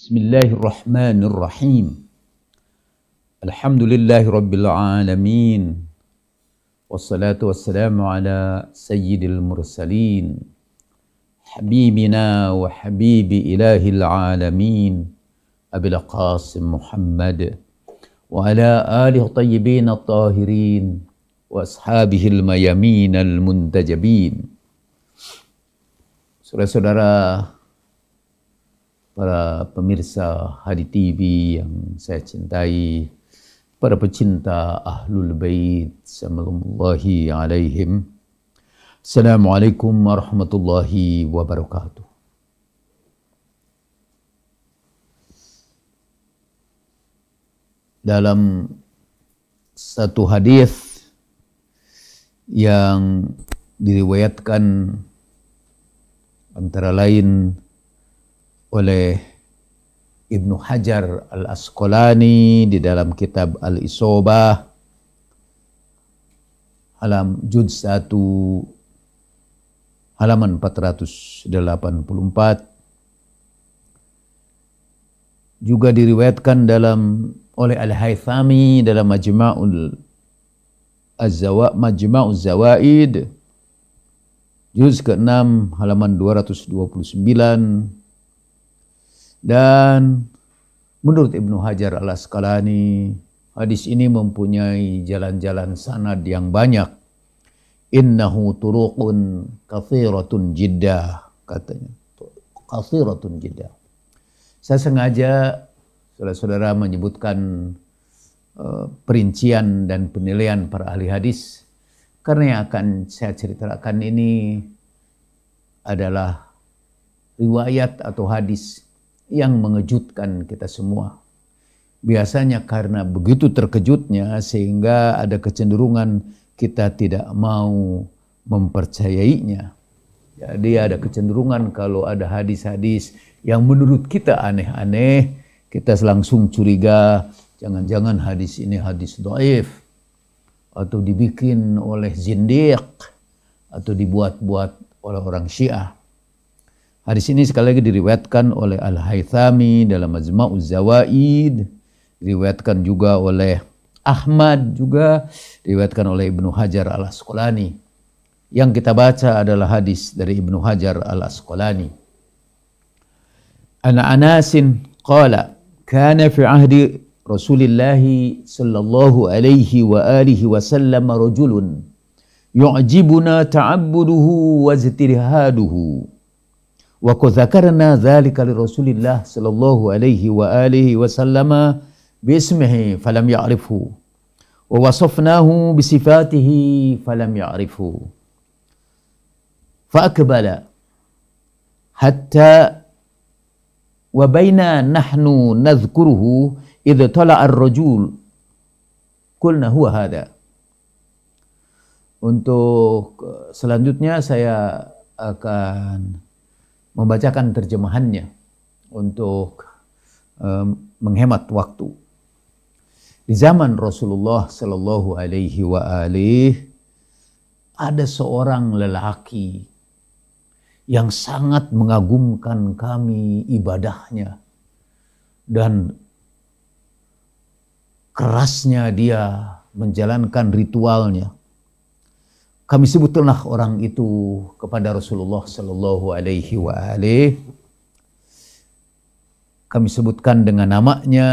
بسم الله الرحمن الرحيم الحمد لله رب العالمين والصلاة والسلام على سيد المرسلين حبيبنا وحبيب إله العالمين أبي القاسم محمد وعلى آله الطيبين الطاهرين وأصحابه الميمين المنتجبين Saudara-saudara para pemirsa Hadi TV yang saya cintai, para pecinta Ahlul Bait Salamullahi alaihim. Assalamualaikum warahmatullahi wabarakatuh. Dalam satu hadis yang diriwayatkan antara lain oleh Ibnu Hajar Al-Asqalani di dalam kitab Al-Isobah halam juz 1 halaman 484 juga diriwayatkan dalam oleh Al-Haythami dalam Majma'ul Az-Zawa Majma'uz Zawaid juz ke-6 halaman 229 dan menurut Ibnu Hajar al Asqalani, hadis ini mempunyai jalan-jalan sanad yang banyak. Innahu turuqun kathiratun jiddah, katanya. Kathiratun jiddah. Saya sengaja saudara-saudara menyebutkan eh, perincian dan penilaian para ahli hadis karena yang akan saya ceritakan ini adalah riwayat atau hadis yang mengejutkan kita semua. Biasanya karena begitu terkejutnya sehingga ada kecenderungan kita tidak mau mempercayainya. Jadi ada kecenderungan kalau ada hadis-hadis yang menurut kita aneh-aneh, kita langsung curiga jangan-jangan hadis ini hadis doif atau dibikin oleh zindiq atau dibuat-buat oleh orang syiah. Hadis ini sekali lagi diriwayatkan oleh Al-Haythami dalam Majma'uz Zawaid, diriwayatkan juga oleh Ahmad juga, diriwayatkan oleh Ibnu Hajar Al-Asqalani. Yang kita baca adalah hadis dari Ibnu Hajar Al-Asqalani. An Anasin qala kana fi ahdi Rasulullah sallallahu alaihi wa alihi wasallam rajulun yu'jibuna ta'abbuduhu wa zitirhaduhu وقد ذكرنا ذلك لرسول الله صلى الله عليه وآله وسلم باسمه فلم يعرفه ووصفناه بصفاته فلم يعرفه فأقبل حتى وبينا نحن نذكره إذ طلع الرجل قلنا هو هذا Untuk selanjutnya saya akan membacakan terjemahannya untuk um, menghemat waktu. Di zaman Rasulullah Shallallahu Alaihi Wasallam ada seorang lelaki yang sangat mengagumkan kami ibadahnya dan kerasnya dia menjalankan ritualnya kami sebutlah orang itu kepada Rasulullah sallallahu alaihi wa Kami sebutkan dengan namanya,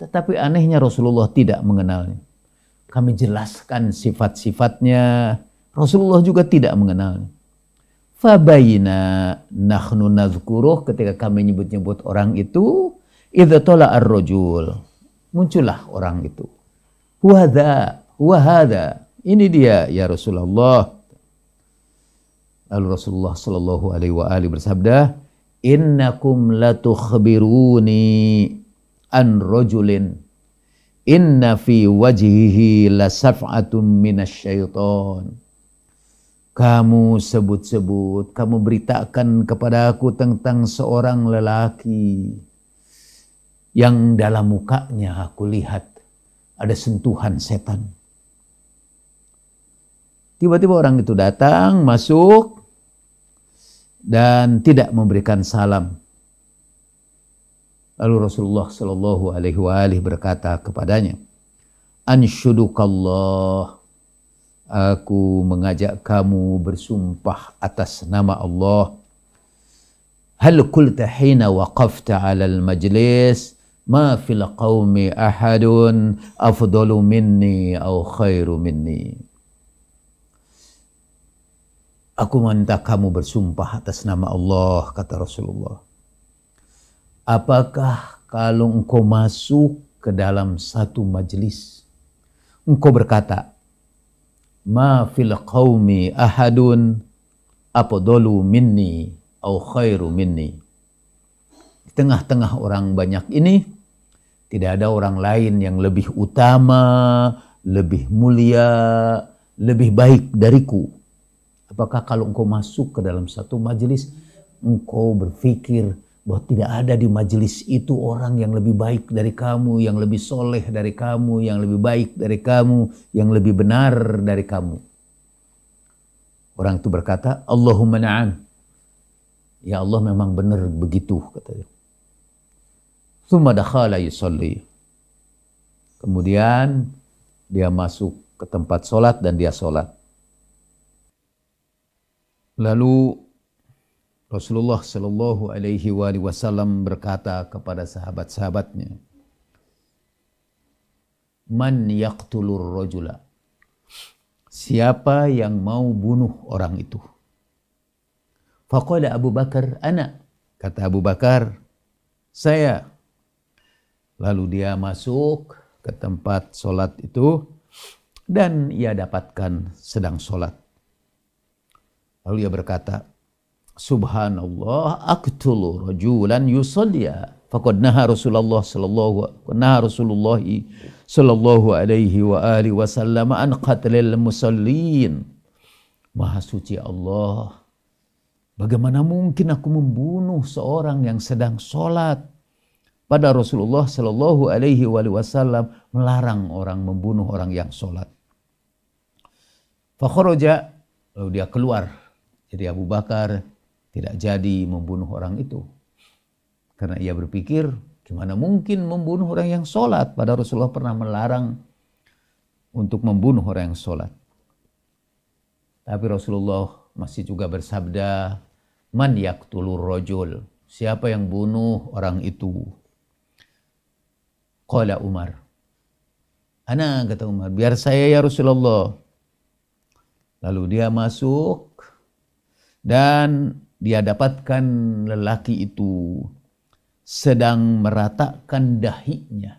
tetapi anehnya Rasulullah tidak mengenalnya. Kami jelaskan sifat-sifatnya, Rasulullah juga tidak mengenalnya. Fabayna nahnu nazkuruh ketika kami nyebut-nyebut orang itu, idza tola ar-rajul. Muncullah orang itu. Wahda, wahada. Ini dia ya Rasulullah. Lalu Rasulullah Shallallahu Alaihi wa ali bersabda, Innakum latukhbiruni an rajulin inna fi wajhihi lasaf'atun minasyaiton. Kamu sebut-sebut, kamu beritakan kepada aku tentang seorang lelaki yang dalam mukanya aku lihat ada sentuhan setan. Tiba-tiba orang itu datang, masuk, dan tidak memberikan salam. Lalu Rasulullah Shallallahu Alaihi wasallam berkata kepadanya, Anshudukallah, aku mengajak kamu bersumpah atas nama Allah. Hal kulta hina waqafta al majlis, ma fil qawmi ahadun afdalu minni au khairu minni. Aku minta kamu bersumpah atas nama Allah, kata Rasulullah. Apakah kalau engkau masuk ke dalam satu majelis, engkau berkata, Ma fil qawmi ahadun apodolu minni au khairu minni. Di tengah-tengah orang banyak ini, tidak ada orang lain yang lebih utama, lebih mulia, lebih baik dariku Apakah kalau engkau masuk ke dalam satu majelis, engkau berpikir bahwa tidak ada di majelis itu orang yang lebih baik dari kamu, yang lebih soleh dari kamu, yang lebih baik dari kamu, yang lebih benar dari kamu. Orang itu berkata, Allahumma na'am. Ya Allah memang benar begitu, katanya. Thumma dakhala yusalli. Kemudian dia masuk ke tempat sholat dan dia sholat. Lalu Rasulullah Shallallahu Alaihi Wasallam berkata kepada sahabat-sahabatnya, "Man yaqtulur rojula." Siapa yang mau bunuh orang itu? Faqala Abu Bakar, anak. Kata Abu Bakar, "Saya." Lalu dia masuk ke tempat solat itu dan ia dapatkan sedang solat. Lalu ia berkata, Subhanallah aktulu rajulan yusallia faqad naha Rasulullah sallallahu naha Rasulullah sallallahu alaihi wa alihi wasallam an qatlil musallin. Maha suci Allah. Bagaimana mungkin aku membunuh seorang yang sedang sholat? Pada Rasulullah Shallallahu Alaihi Wasallam melarang orang membunuh orang yang sholat. Fakhoroja lalu dia keluar jadi Abu Bakar tidak jadi membunuh orang itu. Karena ia berpikir, gimana mungkin membunuh orang yang sholat? Padahal Rasulullah pernah melarang untuk membunuh orang yang sholat. Tapi Rasulullah masih juga bersabda, Man yaktulur rojul. Siapa yang bunuh orang itu? Qala Umar. Ana kata Umar, biar saya ya Rasulullah. Lalu dia masuk dan dia dapatkan lelaki itu sedang meratakan dahinya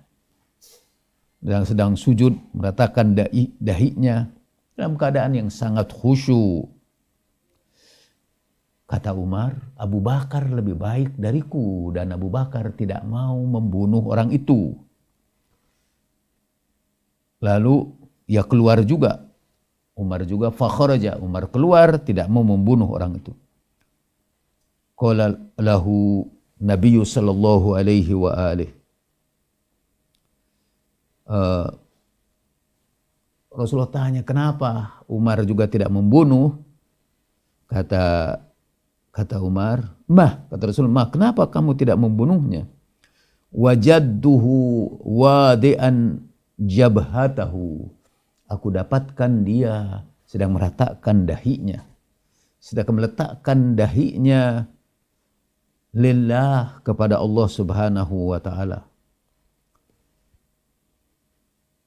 dan sedang sujud meratakan dahi, dahinya dalam keadaan yang sangat khusyuk kata Umar Abu Bakar lebih baik dariku dan Abu Bakar tidak mau membunuh orang itu lalu ia keluar juga Umar juga fakhraja. Umar keluar tidak mau membunuh orang itu. Qala lahu Nabi sallallahu alaihi wa alih. Uh, Rasulullah tanya kenapa Umar juga tidak membunuh? Kata kata Umar, "Mah," kata Rasul, "Mah, kenapa kamu tidak membunuhnya?" Wajadduhu wadi'an jabhatahu Aku dapatkan dia sedang meratakan dahinya. Sedang meletakkan dahinya lillah kepada Allah Subhanahu wa taala.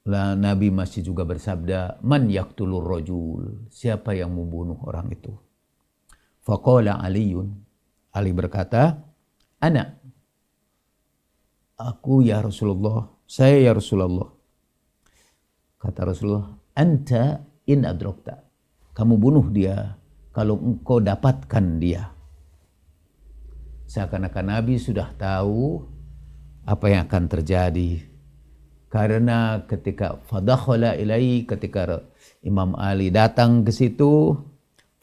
Lah Nabi masih juga bersabda, "Man yaqtulur rajul?" Siapa yang membunuh orang itu? Faqala Aliun. Ali berkata, anak, Aku ya Rasulullah, saya ya Rasulullah. Kata Rasulullah, anta in adrokta. Kamu bunuh dia kalau engkau dapatkan dia. Seakan-akan Nabi sudah tahu apa yang akan terjadi. Karena ketika fadakhala ilai ketika Imam Ali datang ke situ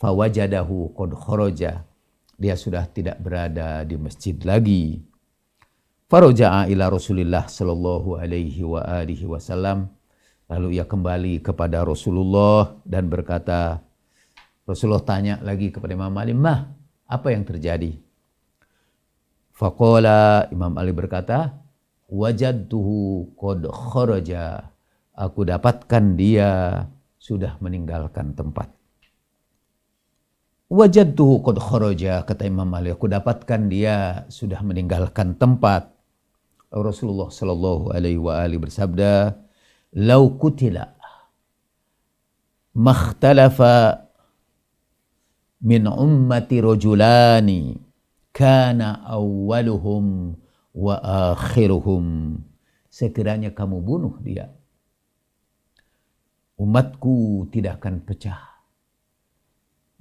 fawajadahu qad kharaja. Dia sudah tidak berada di masjid lagi. Faroja'a ila Rasulillah sallallahu alaihi wa alihi wasallam Lalu ia kembali kepada Rasulullah dan berkata, Rasulullah tanya lagi kepada Imam Ali, Mah, apa yang terjadi? Fakola Imam Ali berkata, Wajadtuhu kod kharaja. Aku dapatkan dia sudah meninggalkan tempat. Wajadtuhu kod kharaja, kata Imam Ali. Aku dapatkan dia sudah meninggalkan tempat. Rasulullah Shallallahu Alaihi Wasallam bersabda, lau kutila makhtalafa min ummati rojulani, kana awwaluhum wa akhiruhum sekiranya kamu bunuh dia umatku tidak akan pecah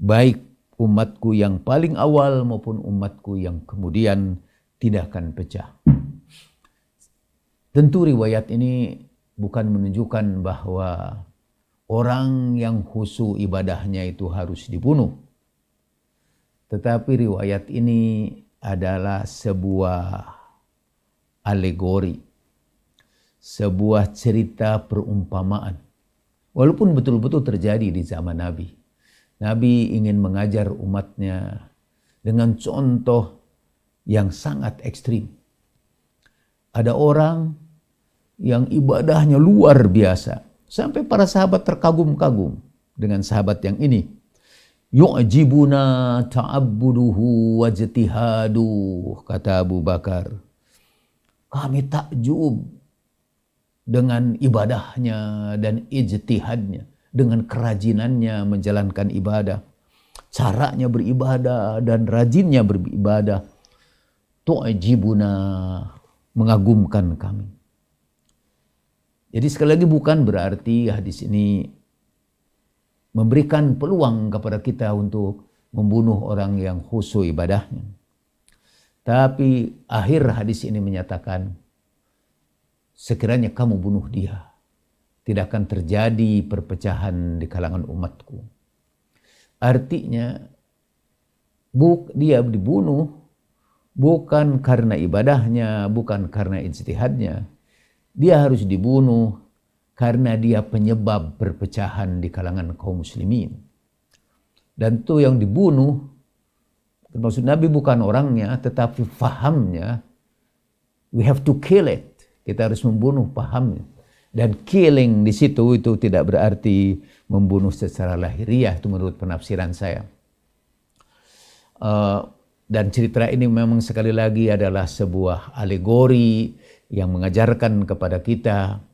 baik umatku yang paling awal maupun umatku yang kemudian tidak akan pecah tentu riwayat ini bukan menunjukkan bahwa orang yang khusu ibadahnya itu harus dibunuh. Tetapi riwayat ini adalah sebuah alegori, sebuah cerita perumpamaan. Walaupun betul-betul terjadi di zaman Nabi. Nabi ingin mengajar umatnya dengan contoh yang sangat ekstrim. Ada orang yang ibadahnya luar biasa. Sampai para sahabat terkagum-kagum dengan sahabat yang ini. Yu'jibuna ta'abbuduhu wajtihaduh, kata Abu Bakar. Kami takjub dengan ibadahnya dan ijtihadnya, dengan kerajinannya menjalankan ibadah, caranya beribadah dan rajinnya beribadah. Tu'jibuna mengagumkan kami. Jadi sekali lagi bukan berarti hadis ini memberikan peluang kepada kita untuk membunuh orang yang khusu ibadahnya. Tapi akhir hadis ini menyatakan sekiranya kamu bunuh dia tidak akan terjadi perpecahan di kalangan umatku. Artinya buk dia dibunuh bukan karena ibadahnya, bukan karena ijtihadnya, dia harus dibunuh karena dia penyebab perpecahan di kalangan kaum muslimin. Dan tuh yang dibunuh, maksud Nabi bukan orangnya, tetapi fahamnya, we have to kill it. Kita harus membunuh pahamnya. Dan killing di situ itu tidak berarti membunuh secara lahiriah, itu menurut penafsiran saya. Uh, dan cerita ini memang sekali lagi adalah sebuah alegori yang mengajarkan kepada kita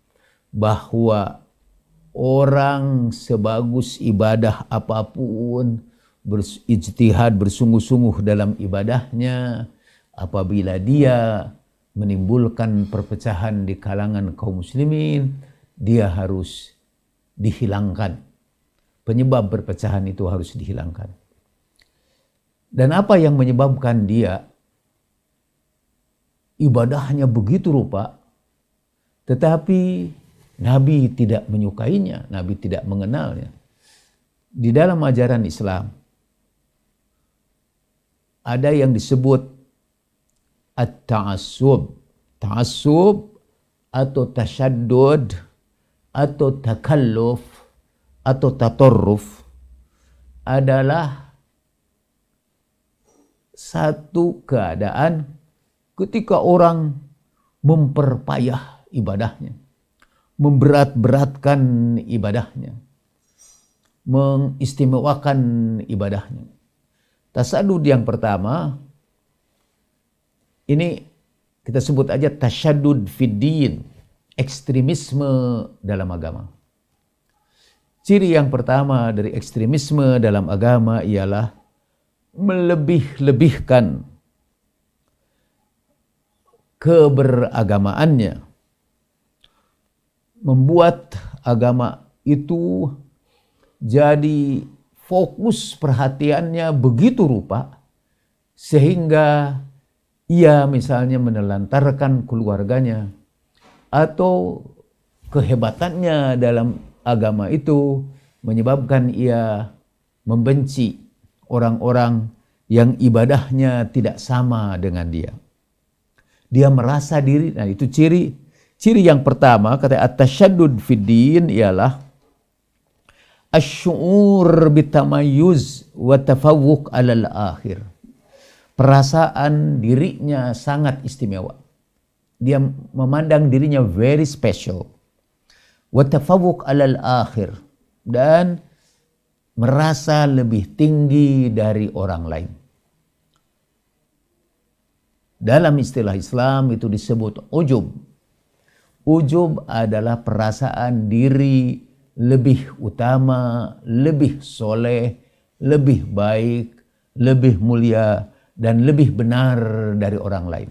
bahwa orang sebagus ibadah apapun berijtihad bersungguh-sungguh dalam ibadahnya apabila dia menimbulkan perpecahan di kalangan kaum muslimin dia harus dihilangkan penyebab perpecahan itu harus dihilangkan dan apa yang menyebabkan dia ibadahnya begitu rupa, tetapi Nabi tidak menyukainya, Nabi tidak mengenalnya. Di dalam ajaran Islam, ada yang disebut at taasub Ta'asub atau tasyaddud atau takalluf atau tatorruf adalah satu keadaan ketika orang memperpayah ibadahnya, memberat-beratkan ibadahnya, mengistimewakan ibadahnya. Tasadud yang pertama, ini kita sebut aja tasadud fiddin, ekstremisme dalam agama. Ciri yang pertama dari ekstremisme dalam agama ialah melebih-lebihkan keberagamaannya membuat agama itu jadi fokus perhatiannya begitu rupa sehingga ia misalnya menelantarkan keluarganya atau kehebatannya dalam agama itu menyebabkan ia membenci orang-orang yang ibadahnya tidak sama dengan dia dia merasa diri. Nah, itu ciri ciri yang pertama kata at-tashaddud ialah asy'ur bitamayuz wa tafawuk alal akhir. Perasaan dirinya sangat istimewa. Dia memandang dirinya very special. Wa tafawuk alal akhir dan merasa lebih tinggi dari orang lain. Dalam istilah Islam itu disebut ujub. Ujub adalah perasaan diri lebih utama, lebih soleh, lebih baik, lebih mulia, dan lebih benar dari orang lain.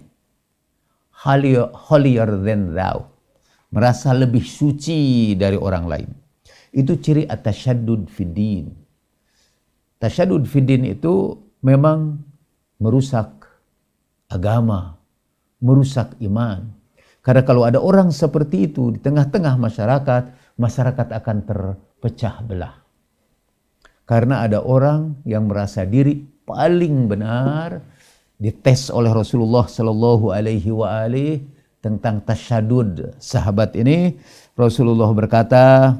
Holier than thou. Merasa lebih suci dari orang lain. Itu ciri atasyadud fiddin. Tasyadud fiddin itu memang merusak agama, merusak iman. Karena kalau ada orang seperti itu di tengah-tengah masyarakat, masyarakat akan terpecah belah. Karena ada orang yang merasa diri paling benar, dites oleh Rasulullah Shallallahu Alaihi Wasallam tentang tasyadud sahabat ini. Rasulullah berkata,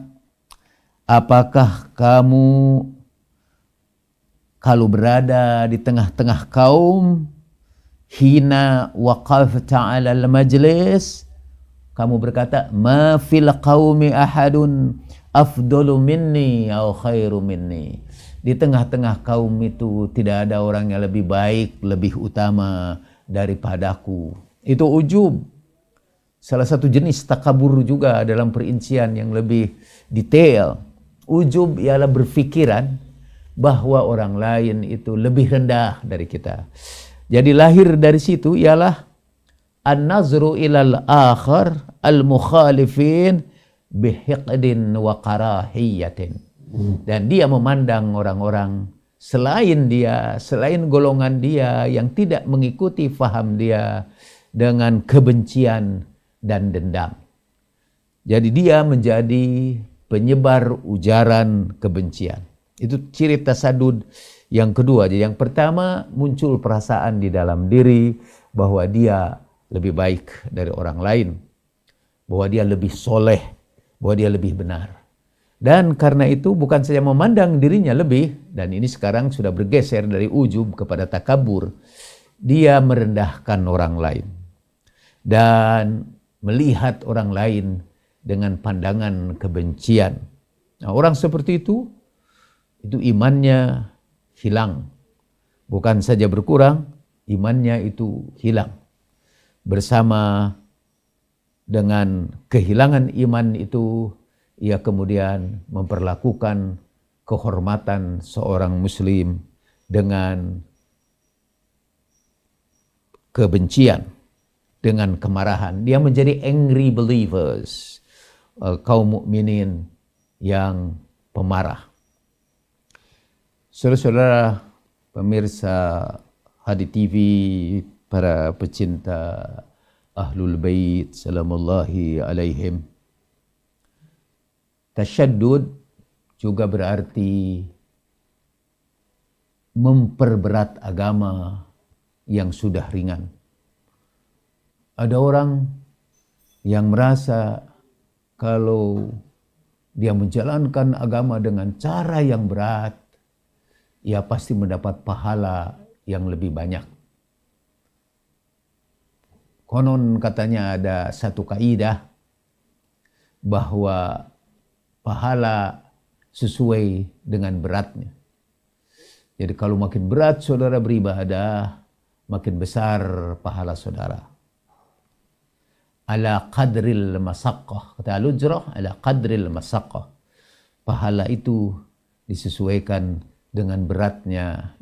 apakah kamu kalau berada di tengah-tengah kaum hina waqafta ala majlis kamu berkata ma fil qaumi ahadun afdalu minni au khairu minni di tengah-tengah kaum itu tidak ada orang yang lebih baik lebih utama daripadaku itu ujub salah satu jenis takabur juga dalam perincian yang lebih detail ujub ialah berfikiran bahwa orang lain itu lebih rendah dari kita jadi lahir dari situ ialah an-nazru ilal akhar al-mukhalifin bihiqdin wa karahiyatin. Dan dia memandang orang-orang selain dia, selain golongan dia yang tidak mengikuti faham dia dengan kebencian dan dendam. Jadi dia menjadi penyebar ujaran kebencian. Itu ciri tasadud yang kedua, jadi yang pertama muncul perasaan di dalam diri bahwa dia lebih baik dari orang lain, bahwa dia lebih soleh, bahwa dia lebih benar. Dan karena itu bukan saja memandang dirinya lebih, dan ini sekarang sudah bergeser dari ujub kepada takabur, dia merendahkan orang lain. Dan melihat orang lain dengan pandangan kebencian. Nah, orang seperti itu, itu imannya, hilang. Bukan saja berkurang, imannya itu hilang. Bersama dengan kehilangan iman itu, ia kemudian memperlakukan kehormatan seorang muslim dengan kebencian, dengan kemarahan. Dia menjadi angry believers, eh, kaum mukminin yang pemarah. Saudara-saudara pemirsa Hadi TV, para pecinta Ahlul Bait salamullahi alaihim. Tasyaddud juga berarti memperberat agama yang sudah ringan. Ada orang yang merasa kalau dia menjalankan agama dengan cara yang berat, ia pasti mendapat pahala yang lebih banyak. Konon katanya ada satu kaidah bahwa pahala sesuai dengan beratnya. Jadi kalau makin berat saudara beribadah, makin besar pahala saudara. Ala qadril masakkah Kata al ala qadril masakkah. Pahala itu disesuaikan dengan beratnya.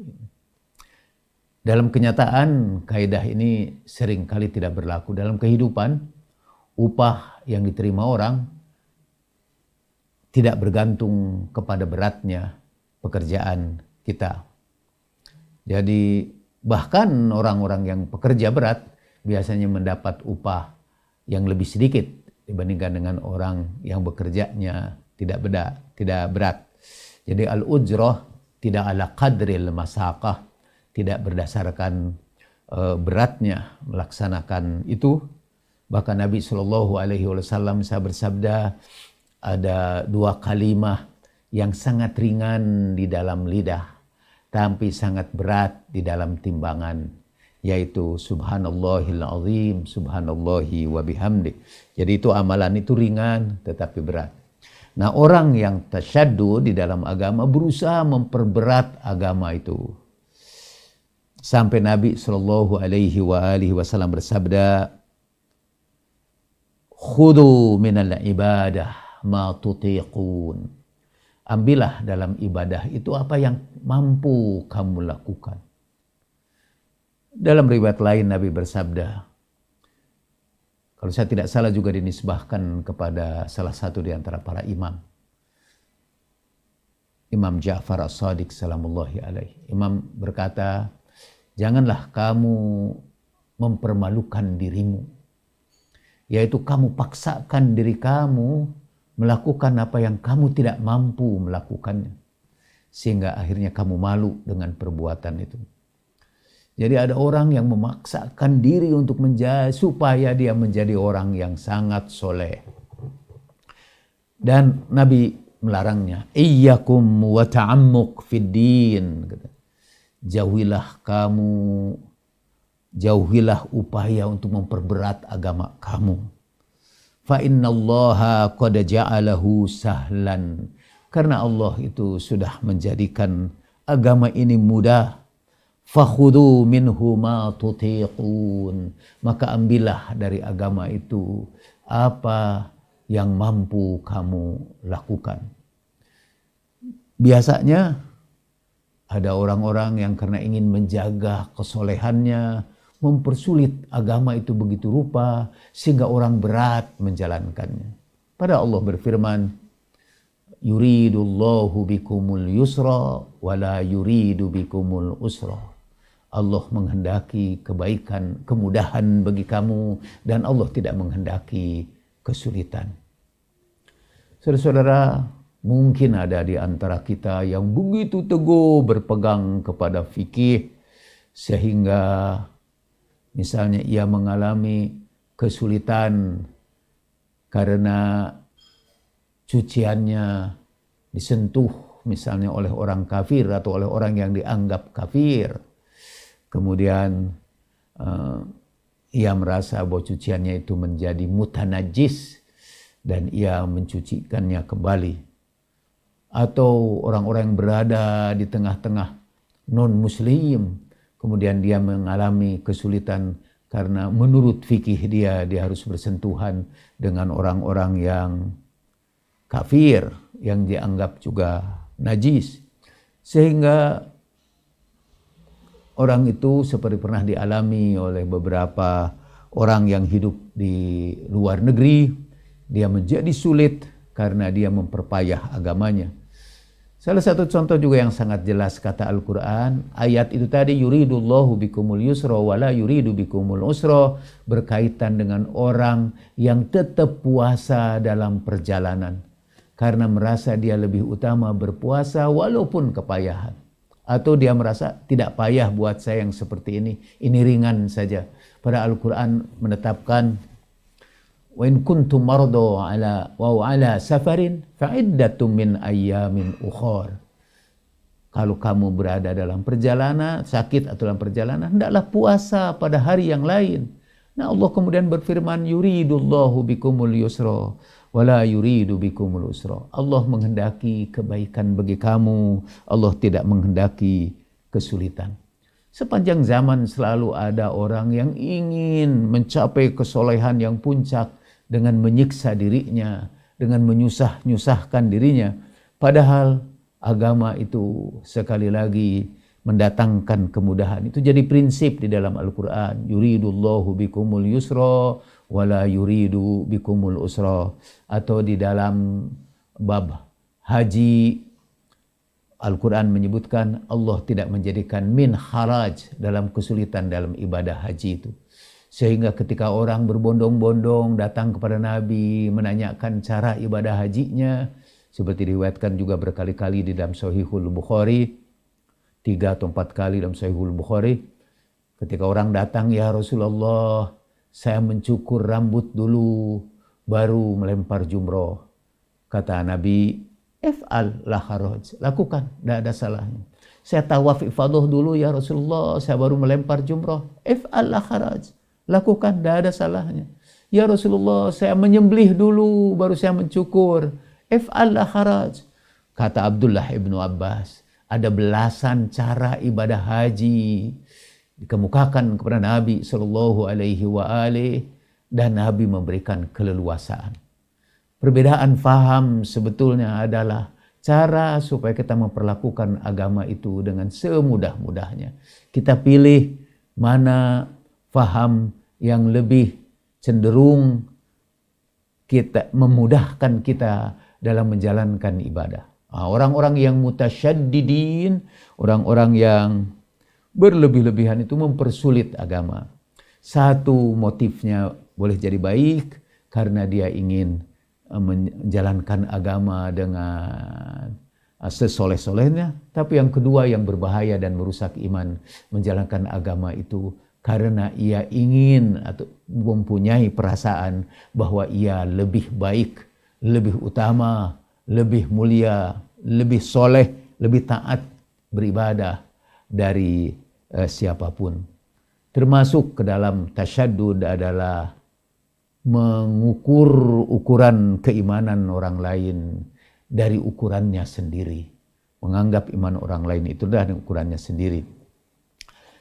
Dalam kenyataan, kaidah ini seringkali tidak berlaku. Dalam kehidupan, upah yang diterima orang tidak bergantung kepada beratnya pekerjaan kita. Jadi bahkan orang-orang yang pekerja berat biasanya mendapat upah yang lebih sedikit dibandingkan dengan orang yang bekerjanya tidak berat. Jadi al ujroh tidak ala qadril masakah, tidak berdasarkan uh, beratnya melaksanakan itu. Bahkan Nabi Shallallahu Alaihi Wasallam saya bersabda ada dua kalimah yang sangat ringan di dalam lidah, tapi sangat berat di dalam timbangan, yaitu Subhanallahil Azim, Subhanallahi wa bihamdi. Jadi itu amalan itu ringan tetapi berat. Nah orang yang tasyaddu di dalam agama berusaha memperberat agama itu. Sampai Nabi Shallallahu Alaihi Wasallam bersabda, "Khudu al ibadah ma tutiqun." Ambillah dalam ibadah itu apa yang mampu kamu lakukan. Dalam riwayat lain Nabi bersabda, kalau saya tidak salah juga dinisbahkan kepada salah satu di antara para imam. Imam Ja'far As-Sadiq salamullahi alaihi. Imam berkata, janganlah kamu mempermalukan dirimu. Yaitu kamu paksakan diri kamu melakukan apa yang kamu tidak mampu melakukannya. Sehingga akhirnya kamu malu dengan perbuatan itu. Jadi ada orang yang memaksakan diri untuk menjadi supaya dia menjadi orang yang sangat soleh. Dan Nabi melarangnya. Iyyakum wa ta'amuk fiddin. din. Jauhilah kamu, jauhilah upaya untuk memperberat agama kamu. Fa innallaha qad ja'alahu sahlan. Karena Allah itu sudah menjadikan agama ini mudah fakhudu minhu ma tutiqun maka ambillah dari agama itu apa yang mampu kamu lakukan biasanya ada orang-orang yang karena ingin menjaga kesolehannya mempersulit agama itu begitu rupa sehingga orang berat menjalankannya pada Allah berfirman yuridullahu bikumul yusra wala yuridu bikumul usra Allah menghendaki kebaikan, kemudahan bagi kamu, dan Allah tidak menghendaki kesulitan. Saudara-saudara, mungkin ada di antara kita yang begitu teguh berpegang kepada fikih, sehingga misalnya ia mengalami kesulitan karena cuciannya disentuh misalnya oleh orang kafir atau oleh orang yang dianggap kafir Kemudian uh, ia merasa bahwa cuciannya itu menjadi mutanajis dan ia mencucikannya kembali. Atau orang-orang yang berada di tengah-tengah non-muslim, kemudian dia mengalami kesulitan karena menurut fikih dia dia harus bersentuhan dengan orang-orang yang kafir yang dianggap juga najis sehingga orang itu seperti pernah dialami oleh beberapa orang yang hidup di luar negeri, dia menjadi sulit karena dia memperpayah agamanya. Salah satu contoh juga yang sangat jelas kata Al-Quran, ayat itu tadi yuridullahu bikumul yusro wala yuridu bikumul usro, berkaitan dengan orang yang tetap puasa dalam perjalanan karena merasa dia lebih utama berpuasa walaupun kepayahan. Atau dia merasa tidak payah buat saya yang seperti ini. Ini ringan saja. Pada Al-Quran menetapkan وَإِنْ كُنْتُمْ مَرْضَوْا ala وَوْ ala سَفَرٍ فَعِدَّةٌ مِنْ أَيَّامٍ أُخَرٍ kalau kamu berada dalam perjalanan, sakit atau dalam perjalanan, hendaklah puasa pada hari yang lain. Nah Allah kemudian berfirman, yuridullahu bikumul yusra wala yuridu bikumul usra. Allah menghendaki kebaikan bagi kamu, Allah tidak menghendaki kesulitan. Sepanjang zaman selalu ada orang yang ingin mencapai kesolehan yang puncak dengan menyiksa dirinya, dengan menyusah-nyusahkan dirinya. Padahal agama itu sekali lagi mendatangkan kemudahan. Itu jadi prinsip di dalam Al-Quran. Yuridullahu bikumul yusra wala yuridu bikumul usra. Atau di dalam bab haji Al-Quran menyebutkan Allah tidak menjadikan min haraj dalam kesulitan dalam ibadah haji itu. Sehingga ketika orang berbondong-bondong datang kepada Nabi menanyakan cara ibadah hajinya. Seperti diriwayatkan juga berkali-kali di dalam Sahihul Bukhari tiga atau empat kali dalam Sahihul Bukhari ketika orang datang ya Rasulullah saya mencukur rambut dulu baru melempar jumroh kata Nabi If'al la haraj. Lakukan, tidak ada salahnya. Saya tawaf ifadah dulu ya Rasulullah, saya baru melempar jumroh If'al la haraj. Lakukan, tidak ada salahnya. Ya Rasulullah, saya menyembelih dulu, baru saya mencukur. If'al la haraj. Kata Abdullah ibnu Abbas, ada belasan cara ibadah haji dikemukakan kepada Nabi Shallallahu Alaihi Wasallam dan Nabi memberikan keleluasaan. Perbedaan faham sebetulnya adalah cara supaya kita memperlakukan agama itu dengan semudah-mudahnya. Kita pilih mana faham yang lebih cenderung kita memudahkan kita dalam menjalankan ibadah. Ah, orang-orang yang mutasyadidin, orang-orang yang berlebih-lebihan itu mempersulit agama. Satu motifnya boleh jadi baik karena dia ingin eh, menjalankan agama dengan eh, sesoleh-solehnya, tapi yang kedua yang berbahaya dan merusak iman menjalankan agama itu karena ia ingin atau mempunyai perasaan bahwa ia lebih baik, lebih utama, lebih mulia lebih soleh, lebih taat beribadah dari uh, siapapun. Termasuk ke dalam tasyadud adalah mengukur ukuran keimanan orang lain dari ukurannya sendiri. Menganggap iman orang lain itu dari ukurannya sendiri.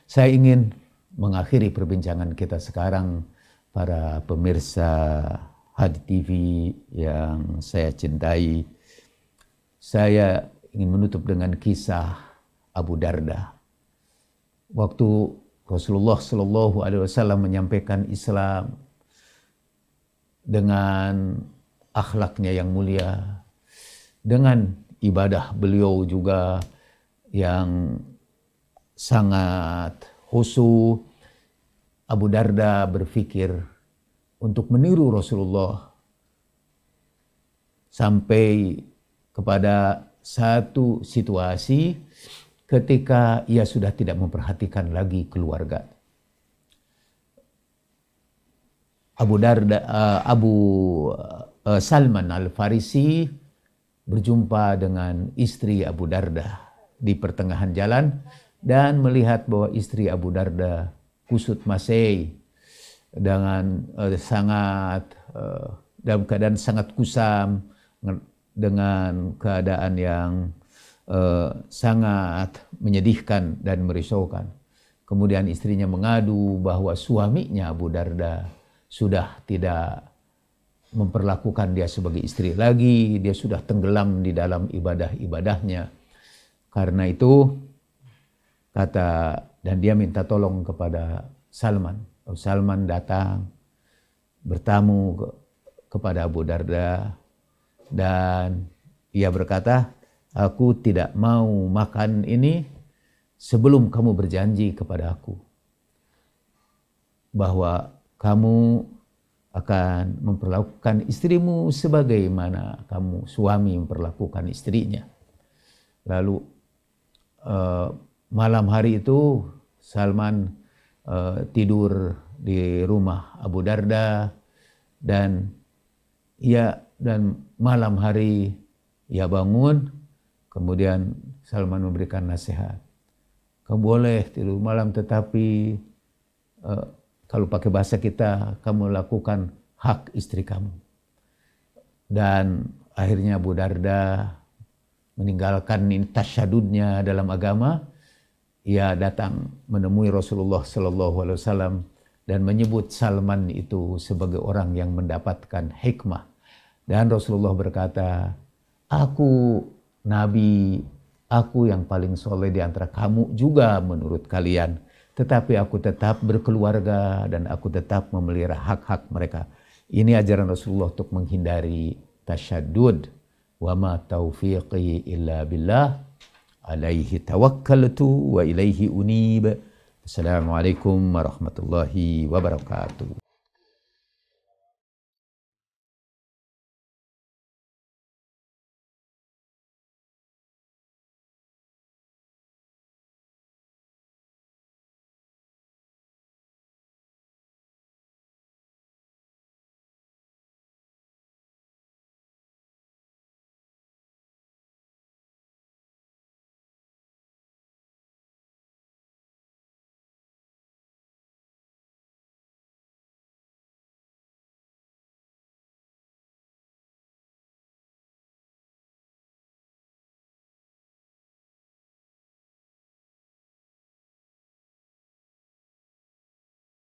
Saya ingin mengakhiri perbincangan kita sekarang para pemirsa Hadi TV yang saya cintai. Saya ingin menutup dengan kisah Abu Darda. Waktu Rasulullah Shallallahu Alaihi Wasallam menyampaikan Islam dengan akhlaknya yang mulia, dengan ibadah beliau juga yang sangat khusyuk. Abu Darda berpikir untuk meniru Rasulullah sampai kepada satu situasi ketika ia sudah tidak memperhatikan lagi keluarga. Abu Darda eh, Abu eh, Salman Al Farisi berjumpa dengan istri Abu Darda di pertengahan jalan dan melihat bahwa istri Abu Darda kusut masei dengan uh, sangat uh, dalam keadaan sangat kusam dengan keadaan yang uh, sangat menyedihkan dan merisaukan. Kemudian istrinya mengadu bahwa suaminya Abu Darda sudah tidak memperlakukan dia sebagai istri lagi, dia sudah tenggelam di dalam ibadah-ibadahnya. Karena itu kata dan dia minta tolong kepada Salman. Salman datang bertamu ke, kepada Abu Darda dan ia berkata, aku tidak mau makan ini sebelum kamu berjanji kepada aku bahwa kamu akan memperlakukan istrimu sebagaimana kamu suami memperlakukan istrinya. Lalu uh, malam hari itu Salman uh, tidur di rumah Abu Darda dan ia dan malam hari ia bangun, kemudian Salman memberikan nasihat. Kamu boleh tidur malam tetapi uh, kalau pakai bahasa kita kamu lakukan hak istri kamu. Dan akhirnya Bu Darda meninggalkan tasyadudnya dalam agama, ia datang menemui Rasulullah Shallallahu Alaihi Wasallam dan menyebut Salman itu sebagai orang yang mendapatkan hikmah dan Rasulullah berkata, aku nabi, aku yang paling soleh di antara kamu juga menurut kalian. Tetapi aku tetap berkeluarga dan aku tetap memelihara hak-hak mereka. Ini ajaran Rasulullah untuk menghindari tasyadud. Wa ma taufiqi illa billah alaihi tawakkaltu wa ilaihi unib. Assalamualaikum warahmatullahi wabarakatuh.